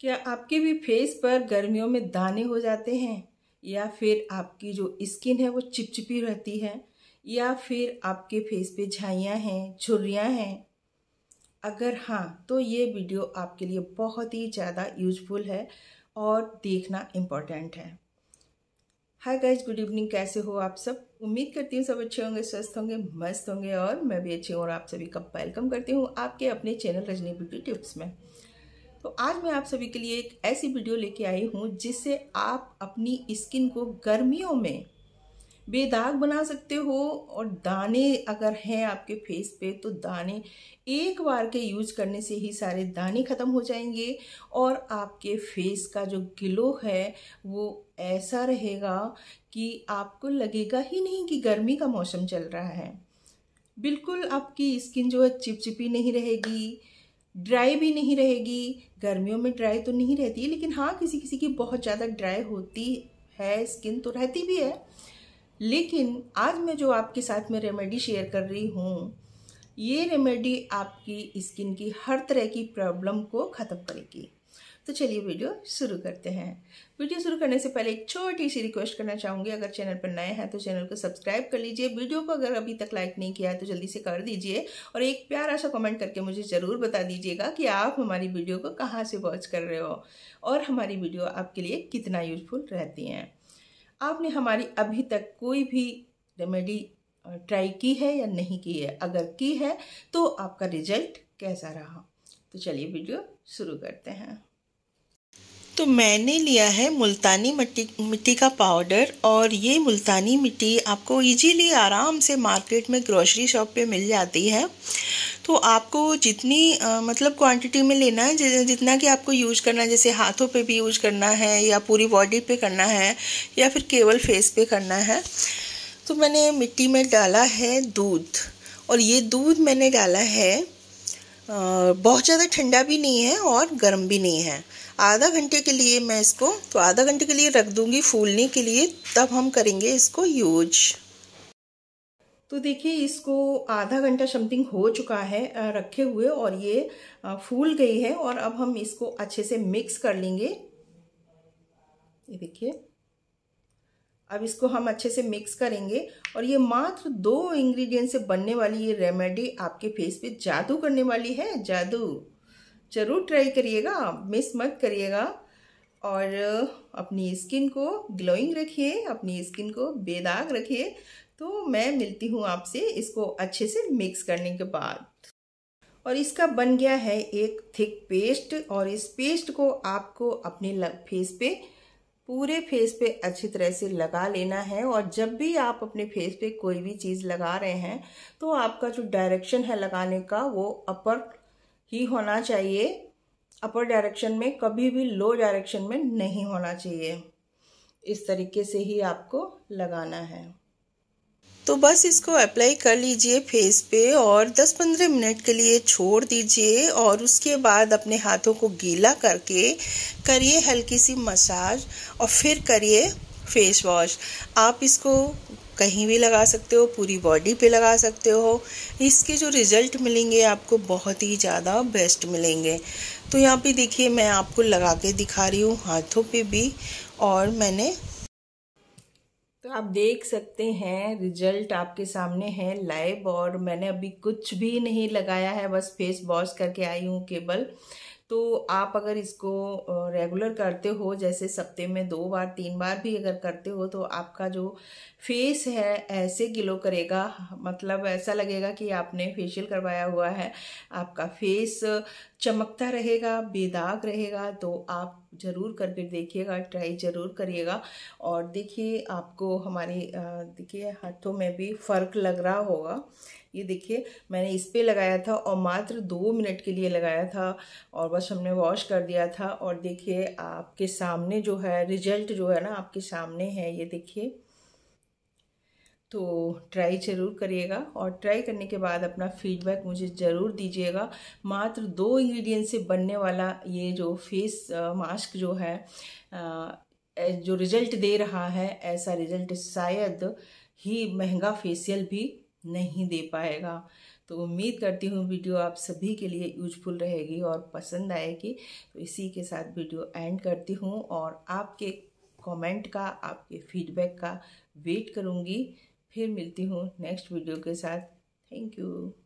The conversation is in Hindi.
क्या आपके भी फेस पर गर्मियों में दाने हो जाते हैं या फिर आपकी जो स्किन है वो चिपचिपी रहती है या फिर आपके फेस पे झाइयाँ हैं झुर्रियाँ हैं अगर हाँ तो ये वीडियो आपके लिए बहुत ही ज़्यादा यूजफुल है और देखना इम्पॉर्टेंट है हाय गाइज गुड इवनिंग कैसे हो आप सब उम्मीद करती हूँ सब अच्छे होंगे स्वस्थ होंगे मस्त होंगे और मैं भी अच्छी हूँ और आप सभी का वेलकम करती हूँ आपके अपने चैनल रजनी ब्यूटी टिप्स में तो आज मैं आप सभी के लिए एक ऐसी वीडियो लेके आई हूँ जिससे आप अपनी स्किन को गर्मियों में बेदाग बना सकते हो और दाने अगर हैं आपके फेस पे तो दाने एक बार के यूज करने से ही सारे दाने ख़त्म हो जाएंगे और आपके फेस का जो ग्लो है वो ऐसा रहेगा कि आपको लगेगा ही नहीं कि गर्मी का मौसम चल रहा है बिल्कुल आपकी स्किन जो है चिपचिपी नहीं रहेगी ड्राई भी नहीं रहेगी गर्मियों में ड्राई तो नहीं रहती है लेकिन हाँ किसी किसी की बहुत ज़्यादा ड्राई होती है स्किन तो रहती भी है लेकिन आज मैं जो आपके साथ में रेमेडी शेयर कर रही हूँ ये रेमेडी आपकी स्किन की हर तरह की प्रॉब्लम को ख़त्म करेगी तो चलिए वीडियो शुरू करते हैं वीडियो शुरू करने से पहले एक छोटी सी रिक्वेस्ट करना चाहूँगी अगर चैनल पर नए हैं तो चैनल को सब्सक्राइब कर लीजिए वीडियो को अगर अभी तक लाइक नहीं किया है तो जल्दी से कर दीजिए और एक प्यारा सा कमेंट करके मुझे ज़रूर बता दीजिएगा कि आप हमारी वीडियो को कहाँ से वॉच कर रहे हो और हमारी वीडियो आपके लिए कितना यूजफुल रहती हैं आपने हमारी अभी तक कोई भी रेमेडी ट्राई की है या नहीं की है अगर की है तो आपका रिजल्ट कैसा रहा तो चलिए वीडियो शुरू करते हैं तो मैंने लिया है मुल्तानी मिट्टी मिट्टी का पाउडर और ये मुल्तानी मिट्टी आपको इजीली आराम से मार्केट में ग्रोसरी शॉप पे मिल जाती है तो आपको जितनी आ, मतलब क्वांटिटी में लेना है जितना कि आपको यूज करना है जैसे हाथों पे भी यूज करना है या पूरी बॉडी पे करना है या फिर केवल फेस पे करना है तो मैंने मिट्टी में डाला है दूध और ये दूध मैंने डाला है आ, बहुत ज़्यादा ठंडा भी नहीं है और गर्म भी नहीं है आधा घंटे के लिए मैं इसको तो आधा घंटे के लिए रख दूंगी फूलने के लिए तब हम करेंगे इसको यूज तो देखिए इसको आधा घंटा समथिंग हो चुका है रखे हुए और ये फूल गई है और अब हम इसको अच्छे से मिक्स कर लेंगे ये देखिए अब इसको हम अच्छे से मिक्स करेंगे और ये मात्र दो इंग्रेडिएंट से बनने वाली ये रेमेडी आपके फेस पे जादू करने वाली है जादू ज़रूर ट्राई करिएगा आप मिस मत करिएगा और अपनी स्किन को ग्लोइंग रखिए अपनी स्किन को बेदाग रखिए तो मैं मिलती हूँ आपसे इसको अच्छे से मिक्स करने के बाद और इसका बन गया है एक थिक पेस्ट और इस पेस्ट को आपको अपने फेस पे पूरे फेस पे अच्छी तरह से लगा लेना है और जब भी आप अपने फेस पे कोई भी चीज़ लगा रहे हैं तो आपका जो डायरेक्शन है लगाने का वो अपर ही होना चाहिए अपर डायरेक्शन में कभी भी लो डायरेक्शन में नहीं होना चाहिए इस तरीके से ही आपको लगाना है तो बस इसको अप्लाई कर लीजिए फेस पे और 10-15 मिनट के लिए छोड़ दीजिए और उसके बाद अपने हाथों को गीला करके करिए हल्की सी मसाज और फिर करिए फेस वॉश आप इसको कहीं भी लगा सकते हो पूरी बॉडी पे लगा सकते हो इसके जो रिज़ल्ट मिलेंगे आपको बहुत ही ज़्यादा बेस्ट मिलेंगे तो यहाँ पे देखिए मैं आपको लगा के दिखा रही हूँ हाथों पे भी और मैंने तो आप देख सकते हैं रिजल्ट आपके सामने है लाइव और मैंने अभी कुछ भी नहीं लगाया है बस फेस वॉश करके आई हूँ केवल तो आप अगर इसको रेगुलर करते हो जैसे सप्ते में दो बार तीन बार भी अगर करते हो तो आपका जो फेस है ऐसे ग्लो करेगा मतलब ऐसा लगेगा कि आपने फेशियल करवाया हुआ है आपका फेस चमकता रहेगा बेदाग रहेगा तो आप ज़रूर करके देखिएगा ट्राई ज़रूर करिएगा और देखिए आपको हमारी देखिए हाथों में भी फ़र्क लग रहा होगा ये देखिए मैंने इस पर लगाया था और मात्र दो मिनट के लिए लगाया था और बस हमने वॉश कर दिया था और देखिए आपके सामने जो है रिजल्ट जो है ना आपके सामने है ये देखिए तो ट्राई ज़रूर करिएगा और ट्राई करने के बाद अपना फीडबैक मुझे ज़रूर दीजिएगा मात्र दो इंग्रेडिएंट से बनने वाला ये जो फेस मास्क जो है जो रिजल्ट दे रहा है ऐसा रिजल्ट शायद ही महंगा फेशियल भी नहीं दे पाएगा तो उम्मीद करती हूँ वीडियो आप सभी के लिए यूजफुल रहेगी और पसंद आएगी तो इसी के साथ वीडियो एंड करती हूँ और आपके कमेंट का आपके फीडबैक का वेट करूँगी फिर मिलती हूँ नेक्स्ट वीडियो के साथ थैंक यू